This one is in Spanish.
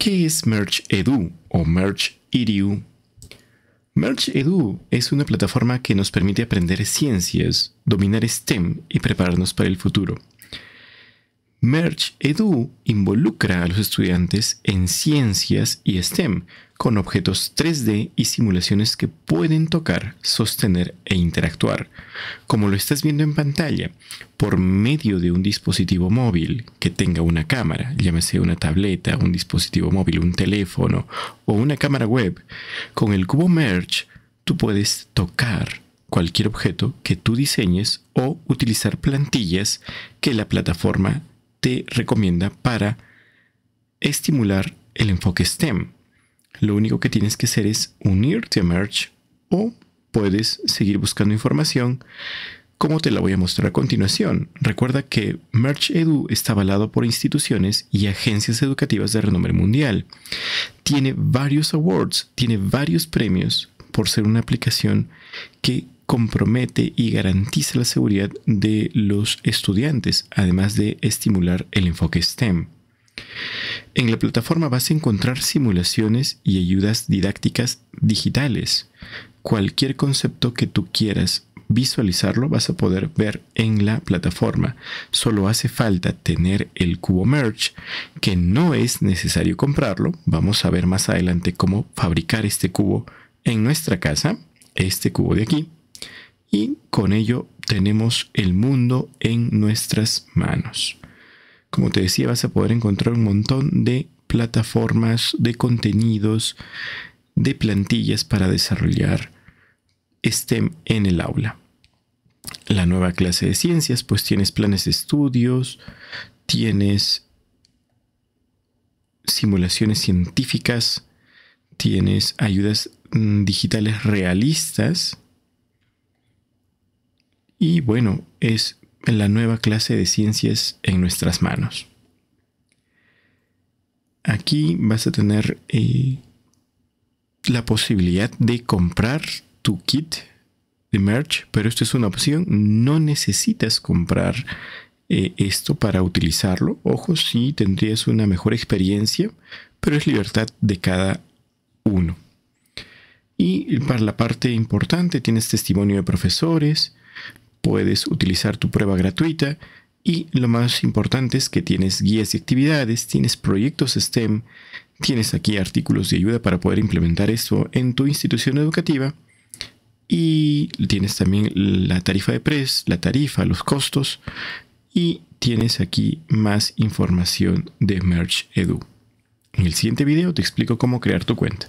¿Qué es Merch Edu o Merge Edu? Edu es una plataforma que nos permite aprender ciencias, dominar STEM y prepararnos para el futuro. Merge Edu involucra a los estudiantes en ciencias y STEM con objetos 3D y simulaciones que pueden tocar, sostener e interactuar, como lo estás viendo en pantalla, por medio de un dispositivo móvil que tenga una cámara, llámese una tableta, un dispositivo móvil, un teléfono o una cámara web. Con el cubo Merge tú puedes tocar cualquier objeto que tú diseñes o utilizar plantillas que la plataforma te recomienda para estimular el enfoque STEM. Lo único que tienes que hacer es unirte a Merge o puedes seguir buscando información como te la voy a mostrar a continuación. Recuerda que Merge Edu está avalado por instituciones y agencias educativas de renombre mundial. Tiene varios awards, tiene varios premios por ser una aplicación que compromete y garantiza la seguridad de los estudiantes, además de estimular el enfoque STEM. En la plataforma vas a encontrar simulaciones y ayudas didácticas digitales. Cualquier concepto que tú quieras visualizarlo vas a poder ver en la plataforma. Solo hace falta tener el cubo merge, que no es necesario comprarlo. Vamos a ver más adelante cómo fabricar este cubo en nuestra casa, este cubo de aquí y con ello tenemos el mundo en nuestras manos. Como te decía, vas a poder encontrar un montón de plataformas, de contenidos, de plantillas para desarrollar STEM en el aula. La nueva clase de ciencias, pues tienes planes de estudios, tienes simulaciones científicas, tienes ayudas mm, digitales realistas, y bueno, es la nueva clase de ciencias en nuestras manos. Aquí vas a tener eh, la posibilidad de comprar tu kit de merch, pero esto es una opción. No necesitas comprar eh, esto para utilizarlo. Ojo, sí tendrías una mejor experiencia, pero es libertad de cada uno. Y para la parte importante tienes testimonio de profesores, puedes utilizar tu prueba gratuita y lo más importante es que tienes guías y actividades, tienes proyectos STEM, tienes aquí artículos de ayuda para poder implementar esto en tu institución educativa y tienes también la tarifa de press, la tarifa, los costos y tienes aquí más información de Merge Edu. En el siguiente video te explico cómo crear tu cuenta.